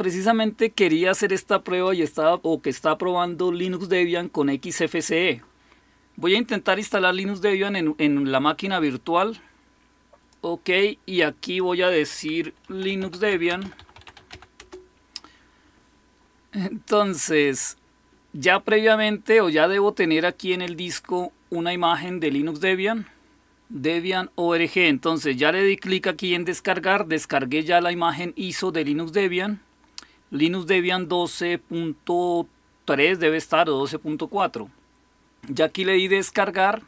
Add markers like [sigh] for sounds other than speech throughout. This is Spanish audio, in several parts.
precisamente quería hacer esta prueba y estaba o que está probando Linux Debian con XFCE. Voy a intentar instalar Linux Debian en, en la máquina virtual. Ok, y aquí voy a decir Linux Debian. Entonces, ya previamente o ya debo tener aquí en el disco una imagen de Linux Debian. Debian ORG. Entonces ya le di clic aquí en descargar. Descargué ya la imagen ISO de Linux Debian. Linux Debian 12.3 debe estar o 12.4. Ya aquí le di descargar.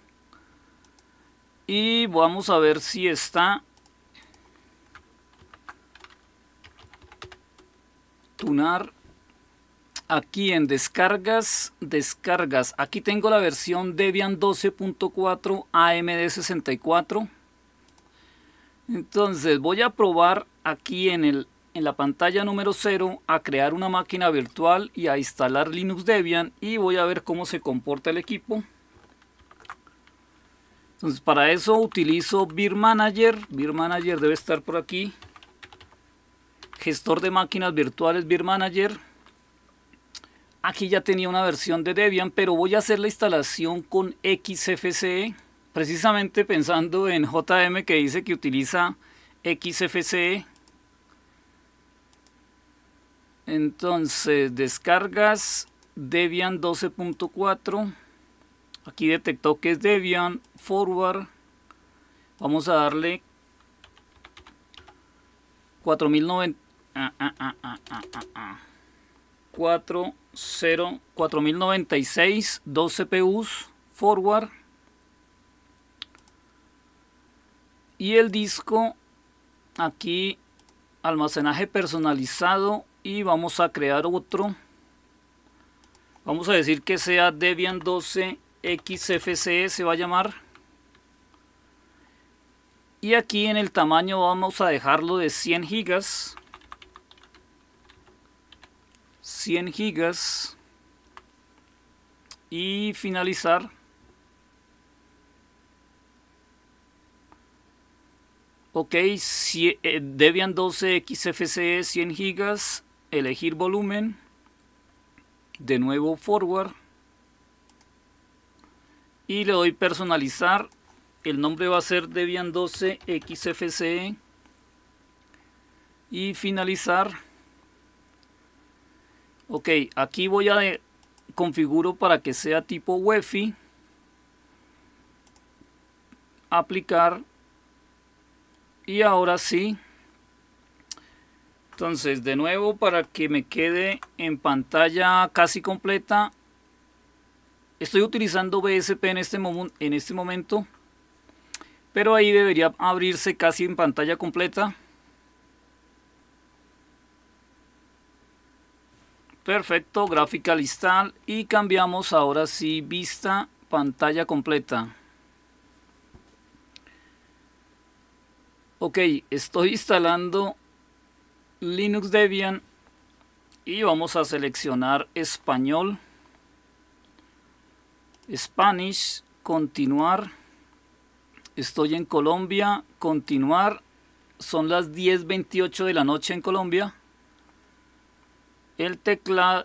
Y vamos a ver si está tunar aquí en descargas, descargas. Aquí tengo la versión Debian 12.4 AMD 64. Entonces voy a probar aquí en el en la pantalla número 0 a crear una máquina virtual y a instalar Linux Debian y voy a ver cómo se comporta el equipo. Entonces para eso utilizo Beer Manager, Beer Manager debe estar por aquí. Gestor de máquinas virtuales Beer Manager. Aquí ya tenía una versión de Debian, pero voy a hacer la instalación con XFCE, precisamente pensando en JM que dice que utiliza XFCE entonces, descargas Debian 12.4. Aquí detectó que es Debian Forward. Vamos a darle 4096, 12 CPUs, forward. Y el disco, aquí, almacenaje personalizado, y vamos a crear otro vamos a decir que sea Debian 12 XFCE se va a llamar y aquí en el tamaño vamos a dejarlo de 100 gigas 100 gigas y finalizar ok eh, Debian 12 XFCE 100 gigas elegir volumen, de nuevo forward y le doy personalizar. El nombre va a ser Debian 12 XFCE e. y finalizar. Ok, aquí voy a configuro para que sea tipo UEFI. Aplicar y ahora sí entonces, de nuevo, para que me quede en pantalla casi completa, estoy utilizando BSP en este, en este momento, pero ahí debería abrirse casi en pantalla completa. Perfecto, gráfica listal y cambiamos ahora sí vista pantalla completa. Ok, estoy instalando Linux Debian y vamos a seleccionar español, Spanish, continuar, estoy en Colombia, continuar, son las 10.28 de la noche en Colombia. El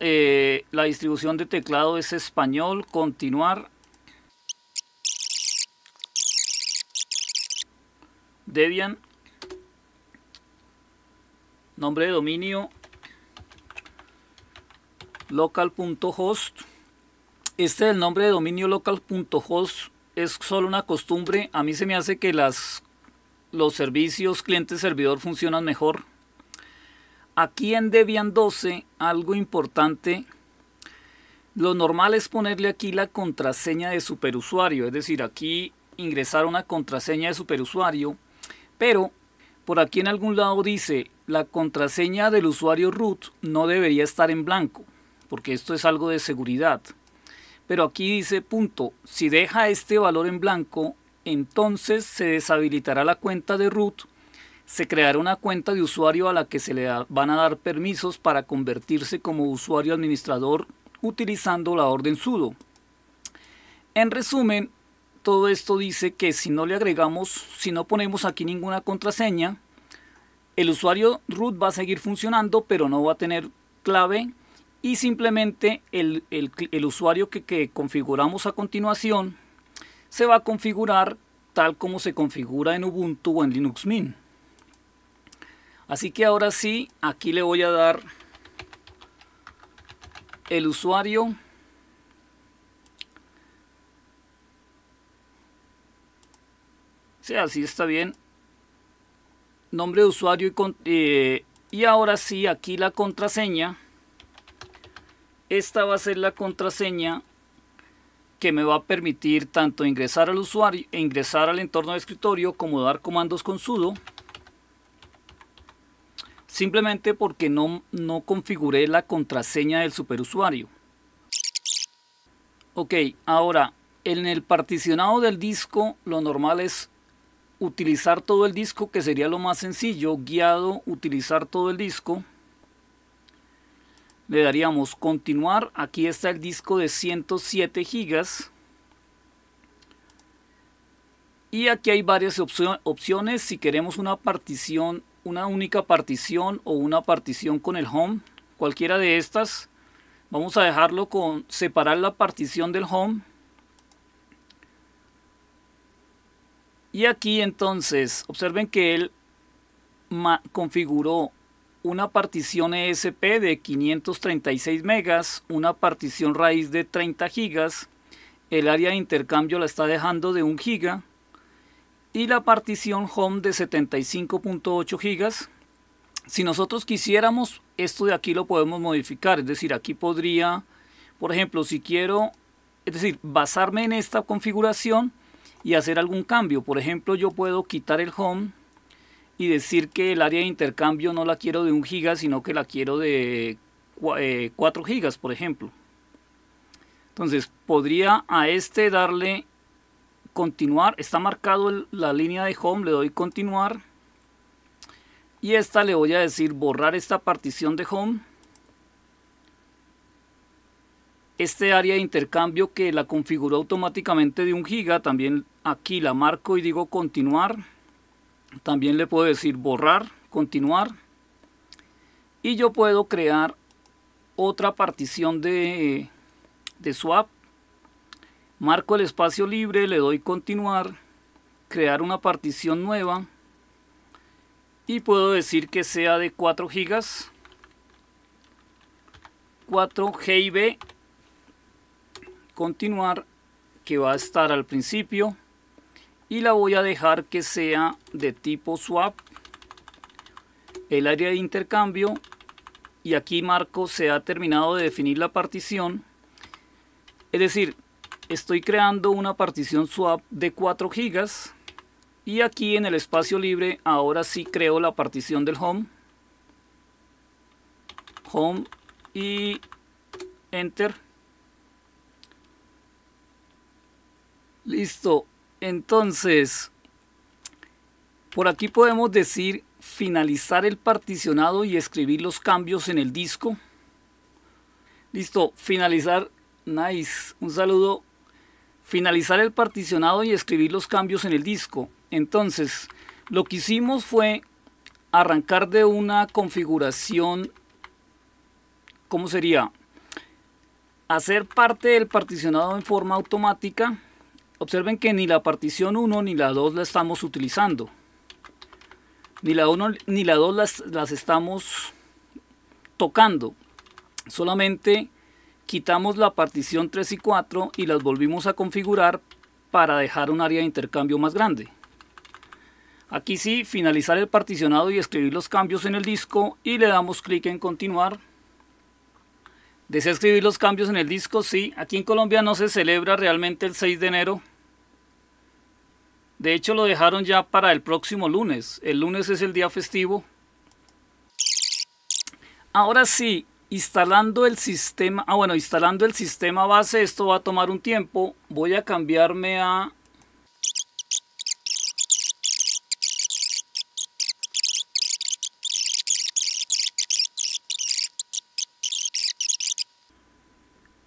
eh, la distribución de teclado es español, continuar. Debian nombre de dominio local.host este es el nombre de dominio local.host es solo una costumbre a mí se me hace que las los servicios cliente servidor funcionan mejor aquí en Debian 12 algo importante lo normal es ponerle aquí la contraseña de superusuario, es decir, aquí ingresar una contraseña de superusuario, pero por aquí en algún lado dice la contraseña del usuario root no debería estar en blanco, porque esto es algo de seguridad. Pero aquí dice punto, si deja este valor en blanco, entonces se deshabilitará la cuenta de root, se creará una cuenta de usuario a la que se le van a dar permisos para convertirse como usuario administrador utilizando la orden sudo. En resumen, todo esto dice que si no le agregamos, si no ponemos aquí ninguna contraseña, el usuario root va a seguir funcionando, pero no va a tener clave y simplemente el, usuario que, que, configuramos a continuación se va a configurar tal como se configura en Ubuntu o en Linux Mint. Así que ahora sí, aquí le voy a dar el usuario Sí, así está bien nombre de usuario y, eh, y ahora sí, aquí la contraseña. Esta va a ser la contraseña que me va a permitir tanto ingresar al usuario, e ingresar al entorno de escritorio como dar comandos con sudo. Simplemente porque no, no configuré la contraseña del superusuario. Ok, ahora en el particionado del disco lo normal es utilizar todo el disco, que sería lo más sencillo, guiado, utilizar todo el disco. Le daríamos continuar, aquí está el disco de 107 gigas. Y aquí hay varias opciones, si queremos una partición, una única partición o una partición con el home, cualquiera de estas. Vamos a dejarlo con separar la partición del home. Y aquí entonces, observen que él configuró una partición ESP de 536 megas, una partición raíz de 30 gigas, el área de intercambio la está dejando de 1 giga y la partición home de 75.8 gigas. Si nosotros quisiéramos, esto de aquí lo podemos modificar, es decir, aquí podría, por ejemplo, si quiero, es decir, basarme en esta configuración, y hacer algún cambio. Por ejemplo, yo puedo quitar el home y decir que el área de intercambio no la quiero de un giga, sino que la quiero de 4 eh, gigas, por ejemplo. Entonces, podría a este darle continuar. Está marcado la línea de home, le doy continuar. Y esta le voy a decir borrar esta partición de home. Este área de intercambio que la configuró automáticamente de un giga, también aquí la marco y digo continuar también le puedo decir borrar continuar y yo puedo crear otra partición de, de swap marco el espacio libre le doy continuar crear una partición nueva y puedo decir que sea de 4 gigas 4 GB. continuar que va a estar al principio y la voy a dejar que sea de tipo swap el área de intercambio y aquí marco se ha terminado de definir la partición es decir estoy creando una partición swap de 4 gigas y aquí en el espacio libre ahora sí creo la partición del home home y enter listo entonces, por aquí podemos decir finalizar el particionado y escribir los cambios en el disco. Listo, finalizar, nice, un saludo. Finalizar el particionado y escribir los cambios en el disco. Entonces, lo que hicimos fue arrancar de una configuración, ¿cómo sería? Hacer parte del particionado en forma automática Observen que ni la partición 1 ni la 2 la estamos utilizando. Ni la 1 ni la 2 las, las estamos tocando. Solamente quitamos la partición 3 y 4 y las volvimos a configurar para dejar un área de intercambio más grande. Aquí sí, finalizar el particionado y escribir los cambios en el disco y le damos clic en continuar. ¿Desea escribir los cambios en el disco? Sí, aquí en Colombia no se celebra realmente el 6 de enero. De hecho, lo dejaron ya para el próximo lunes. El lunes es el día festivo. Ahora sí, instalando el sistema, ah bueno, instalando el sistema base, esto va a tomar un tiempo. Voy a cambiarme a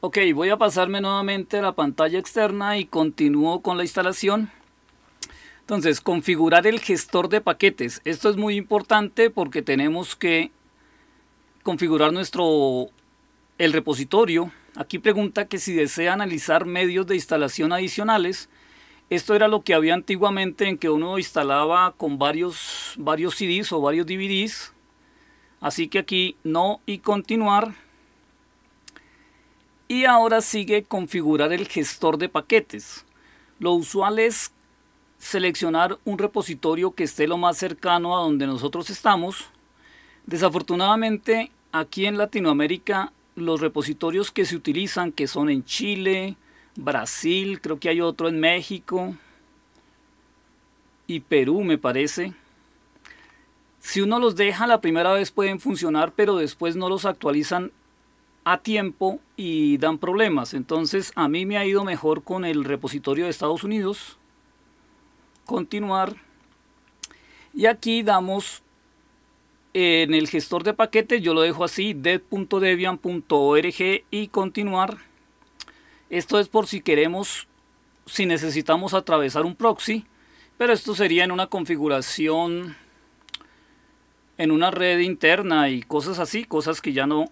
Ok, voy a pasarme nuevamente a la pantalla externa y continúo con la instalación. Entonces, configurar el gestor de paquetes. Esto es muy importante porque tenemos que configurar nuestro el repositorio. Aquí pregunta que si desea analizar medios de instalación adicionales. Esto era lo que había antiguamente en que uno instalaba con varios, varios CDs o varios DVDs. Así que aquí no y continuar. Y ahora sigue configurar el gestor de paquetes. Lo usual es seleccionar un repositorio que esté lo más cercano a donde nosotros estamos. Desafortunadamente, aquí en Latinoamérica, los repositorios que se utilizan, que son en Chile, Brasil, creo que hay otro en México y Perú, me parece. Si uno los deja la primera vez pueden funcionar, pero después no los actualizan a tiempo y dan problemas. Entonces a mí me ha ido mejor con el repositorio de Estados Unidos continuar y aquí damos en el gestor de paquetes, yo lo dejo así, dev.debian.org y continuar. Esto es por si queremos, si necesitamos atravesar un proxy, pero esto sería en una configuración, en una red interna y cosas así, cosas que ya no,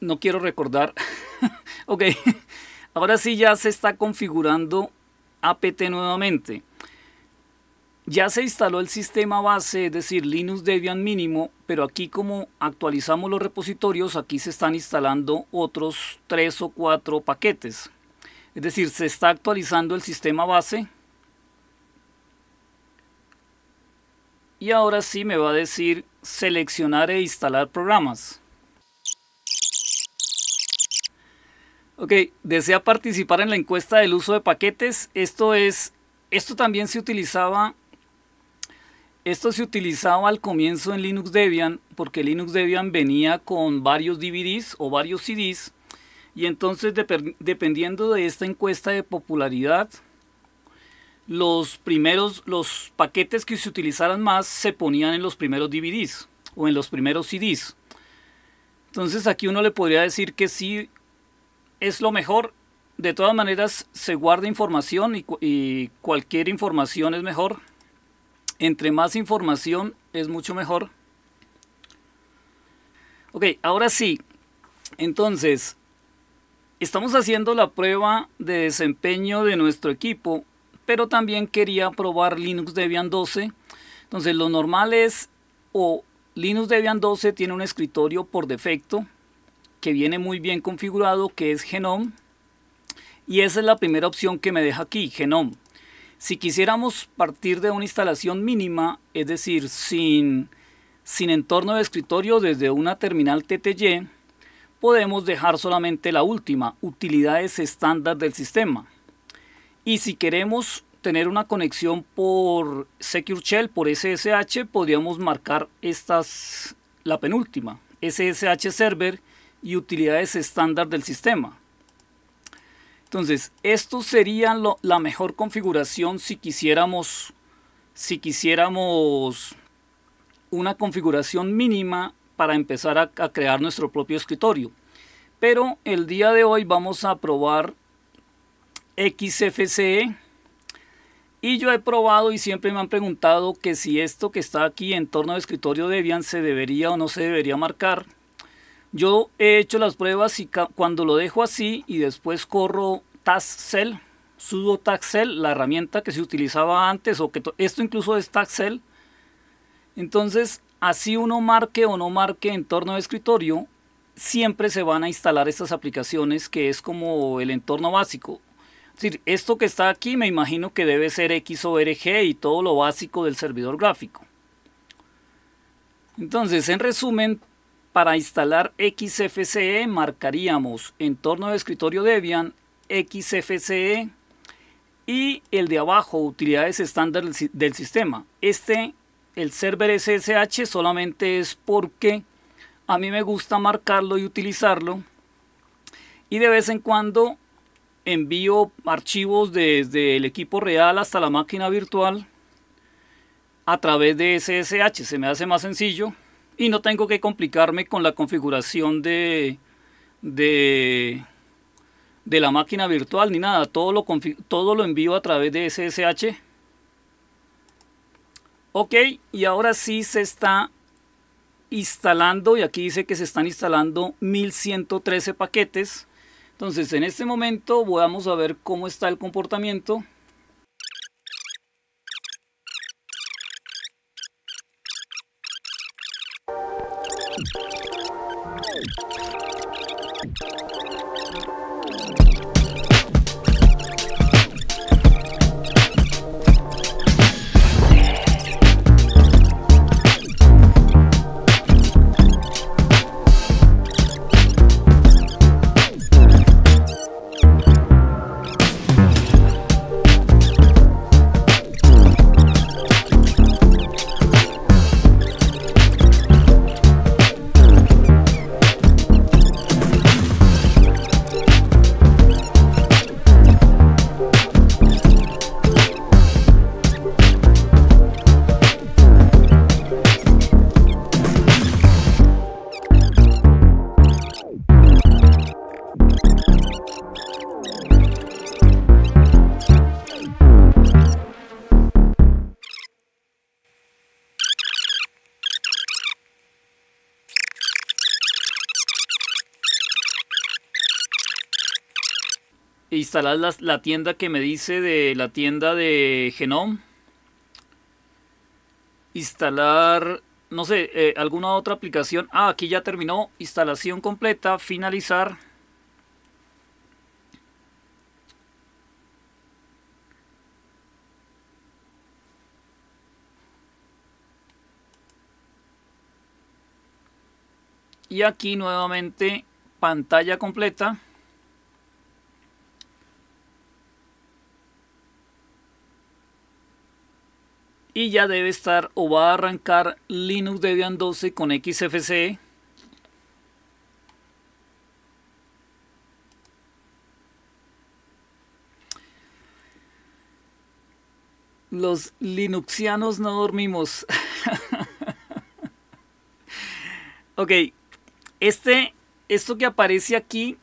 no quiero recordar. [laughs] ok, [laughs] ahora sí ya se está configurando apt nuevamente. Ya se instaló el sistema base, es decir, Linux Debian mínimo, pero aquí como actualizamos los repositorios, aquí se están instalando otros tres o cuatro paquetes. Es decir, se está actualizando el sistema base. Y ahora sí me va a decir seleccionar e instalar programas. Ok, desea participar en la encuesta del uso de paquetes. Esto es, esto también se utilizaba, esto se utilizaba al comienzo en Linux Debian, porque Linux Debian venía con varios DVDs o varios CDs, y entonces dependiendo de esta encuesta de popularidad, los primeros, los paquetes que se utilizaran más se ponían en los primeros DVDs o en los primeros CDs. Entonces aquí uno le podría decir que sí es lo mejor. De todas maneras, se guarda información y, cualquier información es mejor. Entre más información es mucho mejor. Ok, ahora sí. Entonces, estamos haciendo la prueba de desempeño de nuestro equipo, pero también quería probar Linux Debian 12. Entonces, lo normal es o Linux Debian 12 tiene un escritorio por defecto que viene muy bien configurado, que es Genome. Y esa es la primera opción que me deja aquí, Genome. Si quisiéramos partir de una instalación mínima, es decir, sin, sin entorno de escritorio desde una terminal TTY, podemos dejar solamente la última, utilidades estándar del sistema. Y si queremos tener una conexión por Secure Shell, por SSH, podríamos marcar estas, la penúltima, SSH Server, y utilidades estándar del sistema. Entonces, esto sería la mejor configuración si quisiéramos, si quisiéramos una configuración mínima para empezar a, a crear nuestro propio escritorio. Pero el día de hoy vamos a probar XFCE y yo he probado y siempre me han preguntado que si esto que está aquí en torno al escritorio Debian se debería o no se debería marcar. Yo he hecho las pruebas y cuando lo dejo así y después corro TaxCell, sudo TaxCell, la herramienta que se utilizaba antes, o que esto incluso es TaxCell, entonces así uno marque o no marque entorno de escritorio, siempre se van a instalar estas aplicaciones que es como el entorno básico. decir, esto que está aquí me imagino que debe ser XORG y todo lo básico del servidor gráfico. Entonces, en resumen, para instalar XFCE marcaríamos entorno de escritorio Debian XFCE y el de abajo, utilidades estándar del sistema. Este, el server SSH solamente es porque a mí me gusta marcarlo y utilizarlo. Y de vez en cuando envío archivos desde el equipo real hasta la máquina virtual a través de SSH. Se me hace más sencillo y no tengo que complicarme con la configuración de, la máquina virtual ni nada. Todo lo, todo lo envío a través de SSH. Ok, y ahora sí se está instalando, y aquí dice que se están instalando 1113 paquetes. Entonces en este momento vamos a ver cómo está el comportamiento. instalar la, tienda que me dice de la tienda de Genome. Instalar, no sé, eh, alguna otra aplicación. Ah, aquí ya terminó. Instalación completa, finalizar. Y aquí nuevamente pantalla completa. y ya debe estar o va a arrancar Linux Debian 12 con XFCE los linuxianos no dormimos. [laughs] ok, este, esto que aparece aquí,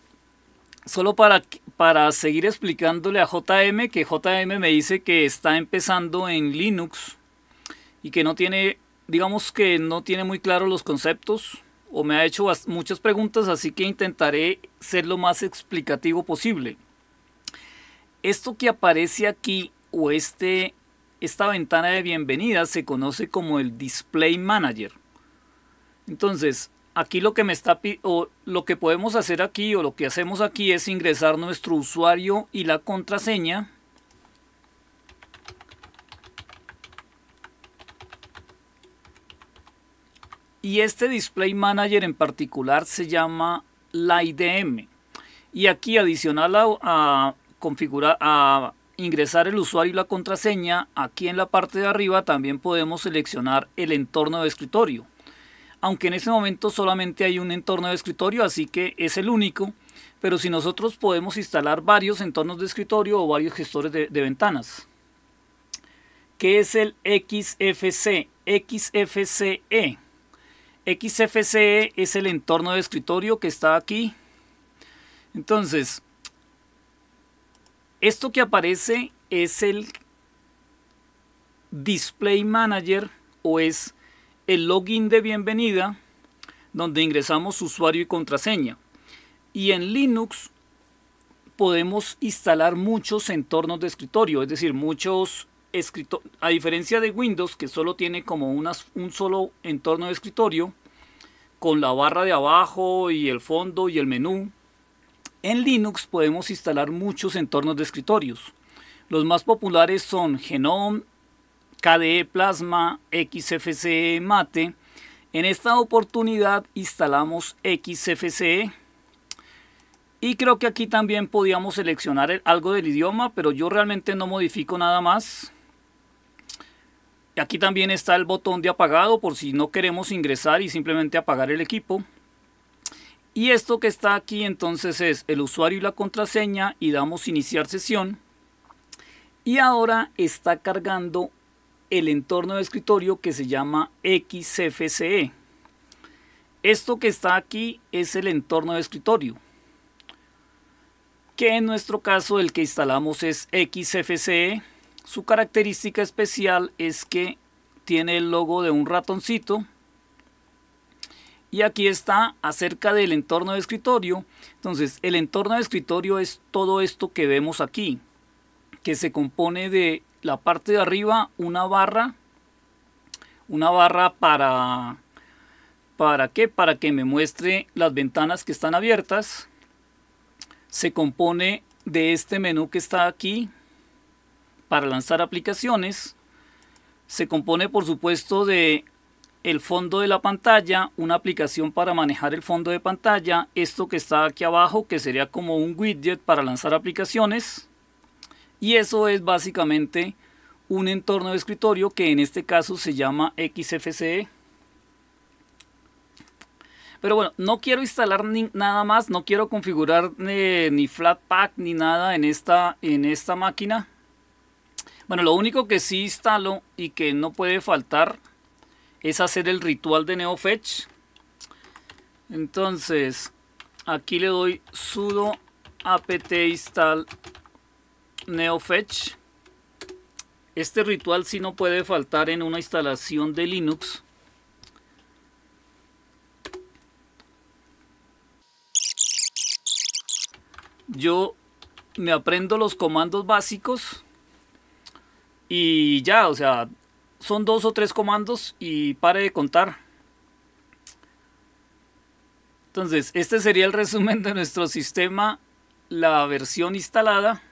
solo para, para seguir explicándole a JM, que JM me dice que está empezando en Linux y que no tiene, digamos que no tiene muy claro los conceptos o me ha hecho muchas preguntas, así que intentaré ser lo más explicativo posible. Esto que aparece aquí o este, esta ventana de bienvenida se conoce como el Display Manager. Entonces, aquí lo que me está o lo que podemos hacer aquí o lo que hacemos aquí es ingresar nuestro usuario y la contraseña Y este Display Manager en particular se llama la IDM. Y aquí adicional a, configurar, a ingresar el usuario y la contraseña, aquí en la parte de arriba también podemos seleccionar el entorno de escritorio. Aunque en este momento solamente hay un entorno de escritorio, así que es el único. Pero si nosotros podemos instalar varios entornos de escritorio o varios gestores de, ventanas. que es el XFC? XFCE XFCE es el entorno de escritorio que está aquí. Entonces, esto que aparece es el Display Manager o es el login de bienvenida donde ingresamos usuario y contraseña. Y en Linux podemos instalar muchos entornos de escritorio, es decir, muchos a diferencia de Windows, que solo tiene como unas, un solo entorno de escritorio, con la barra de abajo y el fondo y el menú, en Linux podemos instalar muchos entornos de escritorios. Los más populares son Genome, KDE Plasma, XFCE Mate. En esta oportunidad instalamos XFCE. Y creo que aquí también podíamos seleccionar algo del idioma, pero yo realmente no modifico nada más. Aquí también está el botón de apagado por si no queremos ingresar y simplemente apagar el equipo. Y esto que está aquí entonces es el usuario y la contraseña y damos iniciar sesión. Y ahora está cargando el entorno de escritorio que se llama XFCE. Esto que está aquí es el entorno de escritorio, que en nuestro caso el que instalamos es XFCE su característica especial es que tiene el logo de un ratoncito. Y aquí está acerca del entorno de escritorio. Entonces, el entorno de escritorio es todo esto que vemos aquí, que se compone de la parte de arriba una barra, una barra para ¿Para qué? Para que me muestre las ventanas que están abiertas. Se compone de este menú que está aquí, para lanzar aplicaciones. Se compone por supuesto de el fondo de la pantalla, una aplicación para manejar el fondo de pantalla, esto que está aquí abajo que sería como un widget para lanzar aplicaciones y eso es básicamente un entorno de escritorio que en este caso se llama XFCE. Pero bueno, no quiero instalar ni nada más, no quiero configurar eh, ni Flatpak ni nada en esta, en esta máquina. Bueno, lo único que sí instalo y que no puede faltar es hacer el ritual de NeoFetch. Entonces, aquí le doy sudo apt install NeoFetch. Este ritual sí no puede faltar en una instalación de Linux. Yo me aprendo los comandos básicos y ya, o sea, son dos o tres comandos y pare de contar. Entonces, este sería el resumen de nuestro sistema, la versión instalada.